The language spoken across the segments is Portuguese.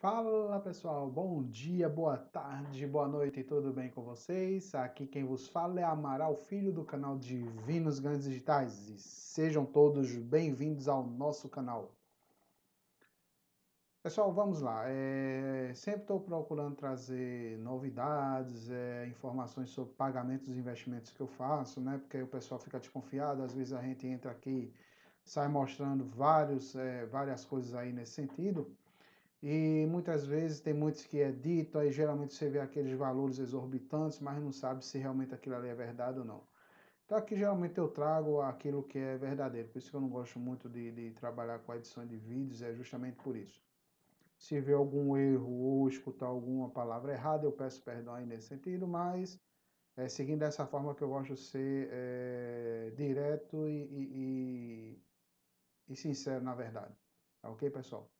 Fala pessoal, bom dia, boa tarde, boa noite, tudo bem com vocês? Aqui quem vos fala é Amaral, filho do canal Divinos Grandes Digitais e sejam todos bem-vindos ao nosso canal. Pessoal, vamos lá. É, sempre estou procurando trazer novidades, é, informações sobre pagamentos e investimentos que eu faço, né? Porque o pessoal fica desconfiado, às vezes a gente entra aqui, sai mostrando vários, é, várias coisas aí nesse sentido. E muitas vezes tem muitos que é dito, aí geralmente você vê aqueles valores exorbitantes, mas não sabe se realmente aquilo ali é verdade ou não. Então aqui geralmente eu trago aquilo que é verdadeiro, por isso que eu não gosto muito de, de trabalhar com a edição de vídeos, é justamente por isso. Se vê algum erro ou escutar alguma palavra errada, eu peço perdão aí nesse sentido, mas é, seguindo dessa forma que eu gosto de ser é, direto e, e, e, e sincero, na verdade. Tá ok, pessoal?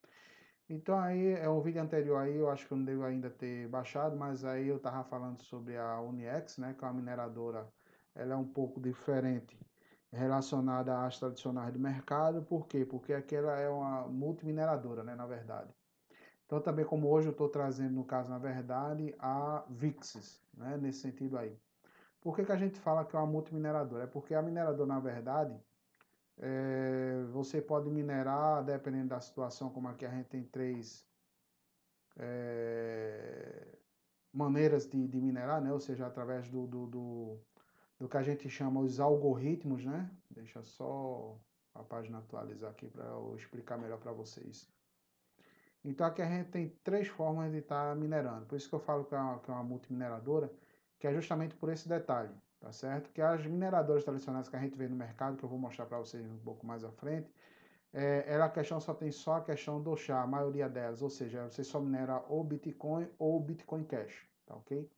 Então aí, é o vídeo anterior aí, eu acho que eu não devo ainda ter baixado, mas aí eu estava falando sobre a Uniex, né, que é uma mineradora, ela é um pouco diferente relacionada às tradicionais do mercado, por quê? Porque aquela é uma multimineradora, né, na verdade. Então também como hoje eu estou trazendo, no caso, na verdade, a Vixis né, nesse sentido aí. Por que, que a gente fala que é uma multimineradora? É porque a mineradora, na verdade, é, você pode minerar, dependendo da situação, como aqui a gente tem três é, maneiras de, de, minerar, né? ou seja, através do, do, do, do, que a gente chama os algoritmos. Né? Deixa só a página atualizar aqui para eu explicar melhor para vocês. Então aqui a gente tem três formas de estar tá minerando. Por isso que eu falo que é uma, que é uma multimineradora, que é justamente por esse detalhe tá certo? Que as mineradoras tradicionais que a gente vê no mercado, que eu vou mostrar para vocês um pouco mais à frente, é, ela questão só tem só a questão do chá, a maioria delas, ou seja, você só minera ou Bitcoin ou Bitcoin Cash, tá ok?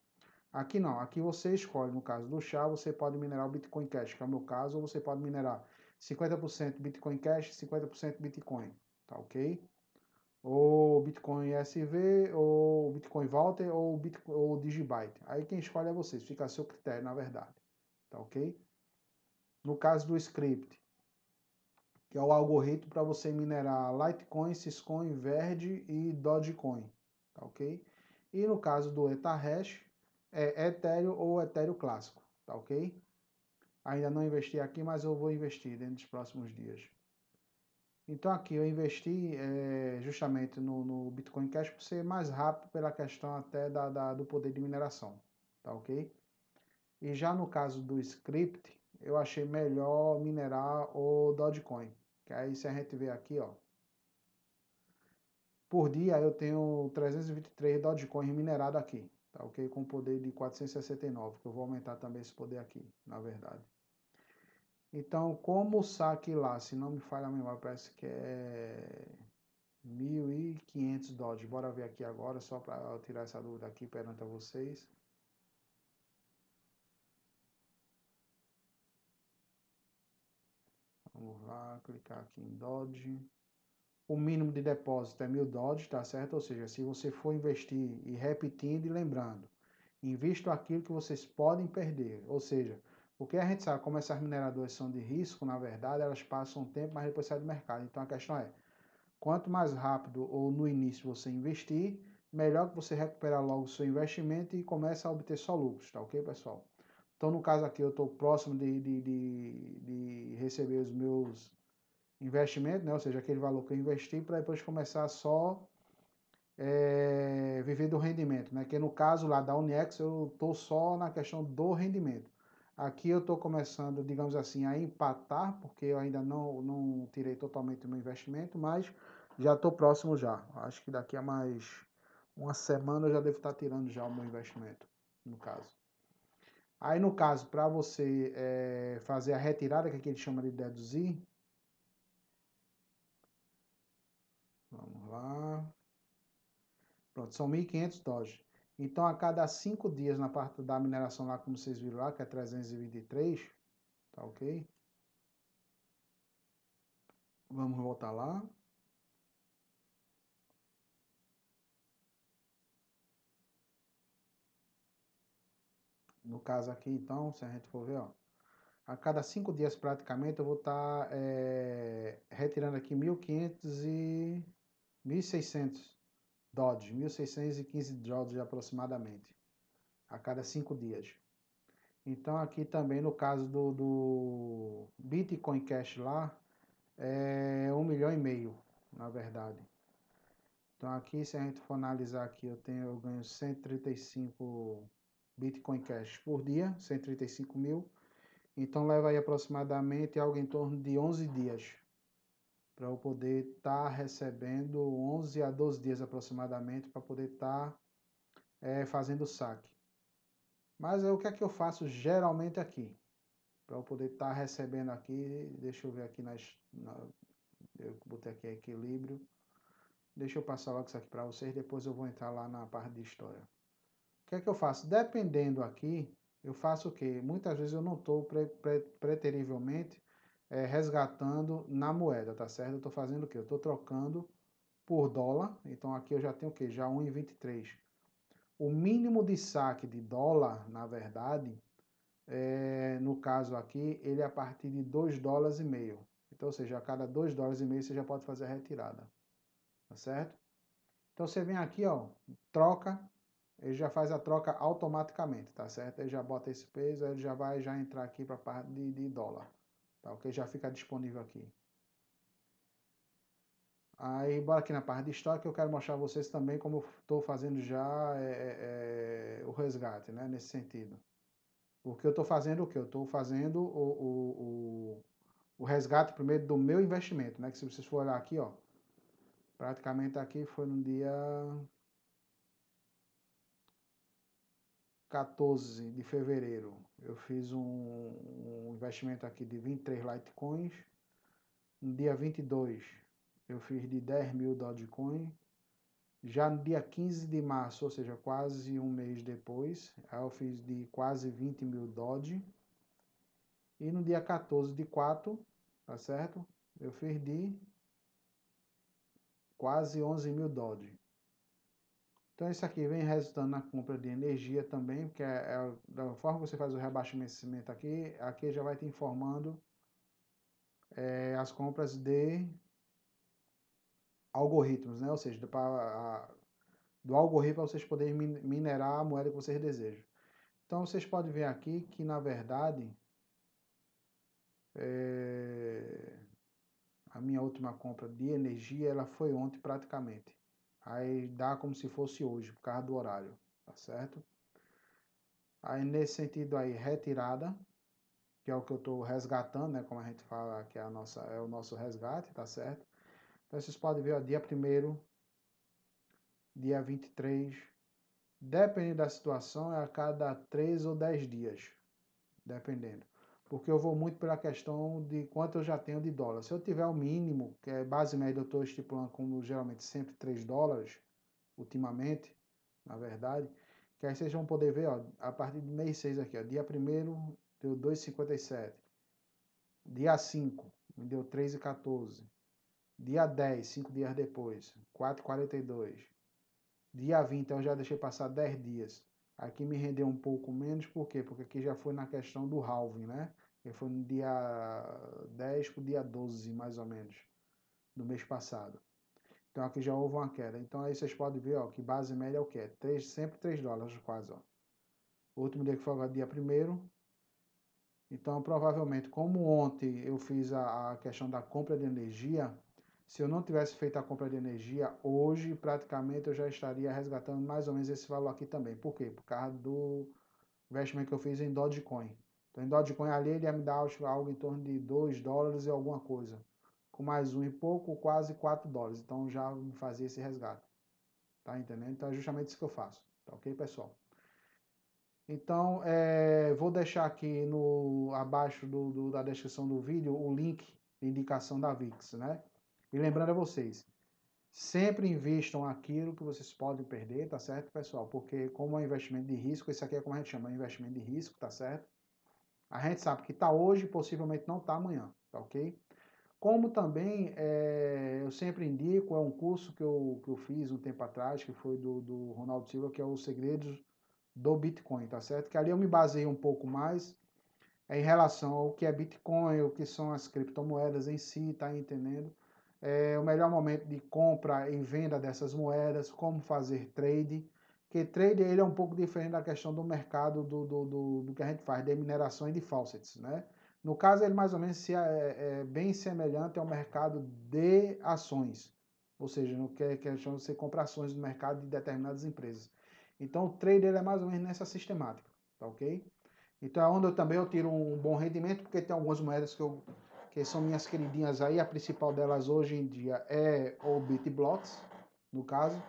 Aqui não, aqui você escolhe, no caso do chá, você pode minerar o Bitcoin Cash, que é o meu caso, ou você pode minerar 50% Bitcoin Cash, 50% Bitcoin, tá ok? ou Bitcoin SV, ou Bitcoin Vault ou, ou Digibyte. Aí quem escolhe é vocês, fica a seu critério, na verdade. Tá ok? No caso do script, que é o algoritmo para você minerar Litecoin, Syscoin, Verde e Dogecoin. Tá ok? E no caso do EtherHash, é Ethereum ou Ethereum Clássico. Tá ok? Ainda não investi aqui, mas eu vou investir dentro dos próximos dias. Então aqui eu investi é, justamente no, no, Bitcoin Cash por ser mais rápido pela questão até da, da, do poder de mineração, tá ok? E já no caso do script, eu achei melhor minerar o Dogecoin, que aí se a gente vê aqui, ó, por dia eu tenho 323 Dogecoin minerado aqui, tá ok? Com poder de 469, que eu vou aumentar também esse poder aqui, na verdade. Então, como o saque lá, se não me falha a memória, parece que é 1.500 dólares. Bora ver aqui agora, só para tirar essa dúvida aqui perante a vocês. Vamos lá, clicar aqui em Dodge. O mínimo de depósito é mil Dodge, tá certo? Ou seja, se você for investir e repetindo e lembrando, invisto aquilo que vocês podem perder. Ou seja, porque a gente sabe, como essas mineradoras são de risco, na verdade, elas passam um tempo, mas depois saem do mercado. Então a questão é, quanto mais rápido ou no início você investir, melhor que você recuperar logo o seu investimento e começa a obter só lucros, tá ok, pessoal? Então, no caso aqui, eu estou próximo de, de, de, de, receber os meus investimentos, né? ou seja, aquele valor que eu investi, para depois começar só é, viver do rendimento, né? que no caso lá da Unix, eu estou só na questão do rendimento. Aqui eu estou começando, digamos assim, a empatar, porque eu ainda não, não tirei totalmente o meu investimento, mas já estou próximo já. Acho que daqui a mais uma semana eu já devo estar tá tirando já o meu investimento, no caso. Aí, no caso, para você é, fazer a retirada, que aqui é ele chama de deduzir. Vamos lá. Pronto, são 1.500 Doge. Então, a cada cinco dias na parte da mineração lá, como vocês viram lá, que é 323, tá ok? Vamos voltar lá. No caso aqui, então, se a gente for ver, ó, a cada cinco dias praticamente eu vou estar tá, é, retirando aqui 1.500 e 1.600 Dodge, 1615 Dodge aproximadamente, a cada cinco dias. Então aqui também no caso do, do Bitcoin Cash lá, é um milhão e meio, na verdade. Então aqui se a gente for analisar aqui, eu tenho eu ganho 135 Bitcoin Cash por dia, 135 mil. Então leva aí aproximadamente algo em torno de 11 dias para eu poder estar tá recebendo 11 a 12 dias aproximadamente para poder estar tá, é, fazendo o saque. Mas é o que é que eu faço geralmente aqui, para eu poder estar tá recebendo aqui, deixa eu ver aqui nas, na, eu botei aqui equilíbrio. Deixa eu passar logo isso aqui para vocês, depois eu vou entrar lá na parte de história. O que é que eu faço? Dependendo aqui, eu faço o quê? Muitas vezes eu não estou pre pre preterivelmente é, resgatando na moeda, tá certo? Eu estou fazendo o quê? Eu estou trocando por dólar, então aqui eu já tenho o quê? Já 1,23. O mínimo de saque de dólar, na verdade, é, no caso aqui, ele é a partir de 2 dólares e meio. Então, ou seja, a cada 2 dólares e meio você já pode fazer a retirada, tá certo? Então você vem aqui, ó, troca, ele já faz a troca automaticamente, tá certo? Ele já bota esse peso, ele já vai já entrar aqui para a parte de, de dólar. Tá que Já fica disponível aqui. Aí, bora aqui na parte de estoque, eu quero mostrar a vocês também como eu estou fazendo já é, é, é, o resgate, né? Nesse sentido. Porque eu estou fazendo o que? Eu estou fazendo o, o, o, o, resgate primeiro do meu investimento, né? Que se vocês forem olhar aqui, ó. Praticamente aqui foi no dia 14 de fevereiro, eu fiz um, um investimento aqui de 23 Litecoins. No dia 22, eu fiz de 10 mil Dogecoin. Já no dia 15 de março, ou seja, quase um mês depois, eu fiz de quase 20 mil Doge. E no dia 14 de 4, tá certo? Eu fiz de quase 11 mil Doge. Então, isso aqui vem resultando na compra de energia também, porque é, é, da forma que você faz o reabastecimento aqui, aqui já vai te informando é, as compras de algoritmos, né? ou seja, do, pra, a, do algoritmo para vocês poderem minerar a moeda que vocês desejam. Então, vocês podem ver aqui que, na verdade, é, a minha última compra de energia ela foi ontem praticamente. Aí dá como se fosse hoje, por causa do horário, tá certo? Aí nesse sentido aí, retirada, que é o que eu estou resgatando, né? Como a gente fala que é, a nossa, é o nosso resgate, tá certo? Então vocês podem ver, ó, dia 1 dia 23, dependendo da situação, é a cada 3 ou 10 dias, dependendo porque eu vou muito pela questão de quanto eu já tenho de dólar. Se eu tiver o mínimo, que é base média, eu estou estipulando como geralmente sempre 3 dólares, ultimamente, na verdade, que aí vocês vão poder ver, ó, a partir do mês 6 aqui, ó, dia 1 deu 2,57, dia 5 me deu 3,14, dia 10, 5 dias depois, 4,42, dia 20 então eu já deixei passar 10 dias, aqui me rendeu um pouco menos, por quê? Porque aqui já foi na questão do halving, né? Ele foi no dia 10 para o dia 12, mais ou menos, do mês passado. Então aqui já houve uma queda. Então aí vocês podem ver ó, que base média é o que? 3, sempre 3 dólares quase. Ó. O último dia que foi agora, dia 1 Então provavelmente, como ontem eu fiz a, a questão da compra de energia, se eu não tivesse feito a compra de energia hoje, praticamente eu já estaria resgatando mais ou menos esse valor aqui também. Por quê? Por causa do investimento que eu fiz em Dogecoin. Então, em Dogecoin ali ele ia me dar algo em torno de 2 dólares e alguma coisa. Com mais um e pouco, quase 4 dólares. Então, já me fazia esse resgate. Tá entendendo? Então, é justamente isso que eu faço. Tá ok, pessoal? Então, é, vou deixar aqui no, abaixo do, do, da descrição do vídeo o link de indicação da VIX, né? E lembrando a vocês, sempre investam aquilo que vocês podem perder, tá certo, pessoal? Porque como é um investimento de risco, esse aqui é como a gente chama, é um investimento de risco, tá certo? A gente sabe que está hoje, possivelmente não está amanhã, tá ok? Como também é, eu sempre indico, é um curso que eu, que eu fiz um tempo atrás, que foi do, do Ronaldo Silva, que é os segredos do Bitcoin, tá certo? Que ali eu me baseei um pouco mais em relação ao que é Bitcoin, o que são as criptomoedas em si, tá entendendo? É, o melhor momento de compra e venda dessas moedas, como fazer trade, que trade ele é um pouco diferente da questão do mercado do, do, do, do que a gente faz, de mineração e de faucets, né? No caso, ele mais ou menos se é, é, é bem semelhante ao mercado de ações, ou seja, no que é questão de você comprar ações no mercado de determinadas empresas. Então, o trade ele é mais ou menos nessa sistemática, tá ok? Então, é onde eu também eu tiro um bom rendimento, porque tem algumas moedas que, eu, que são minhas queridinhas aí. A principal delas hoje em dia é o BitBlocks, no caso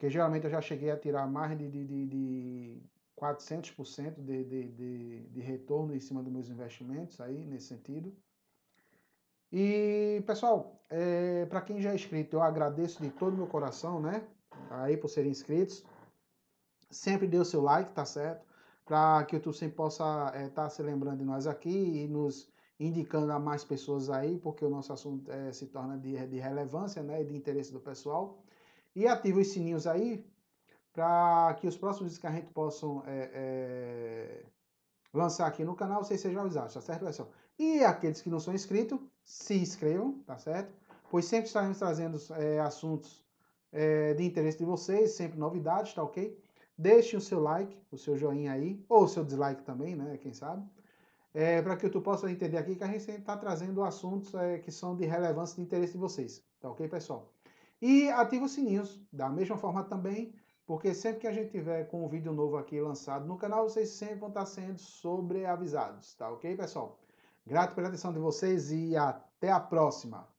que geralmente eu já cheguei a tirar mais de, de, de, de 400% de, de, de, de retorno em cima dos meus investimentos, aí nesse sentido. E, pessoal, é, para quem já é inscrito, eu agradeço de todo meu coração, né? Aí por serem inscritos. Sempre dê o seu like, tá certo? Para que o tu sempre possa estar é, tá se lembrando de nós aqui e nos indicando a mais pessoas aí, porque o nosso assunto é, se torna de, de relevância, né? E de interesse do pessoal. E ative os sininhos aí para que os próximos vídeos que a gente possam é, é, lançar aqui no canal vocês sejam avisados, tá certo, pessoal? E aqueles que não são inscritos, se inscrevam, tá certo? Pois sempre estaremos trazendo é, assuntos de interesse de vocês, sempre novidades, tá ok? Deixe o seu like, o seu joinha aí, ou o seu dislike também, né? Quem sabe? É, para que tu possa entender aqui que a gente está trazendo assuntos é, que são de relevância e de interesse de vocês. Tá ok, pessoal? E ativa o sininho, da mesma forma também, porque sempre que a gente tiver com um vídeo novo aqui lançado no canal, vocês sempre vão estar sendo sobreavisados, tá ok, pessoal? Grato pela atenção de vocês e até a próxima!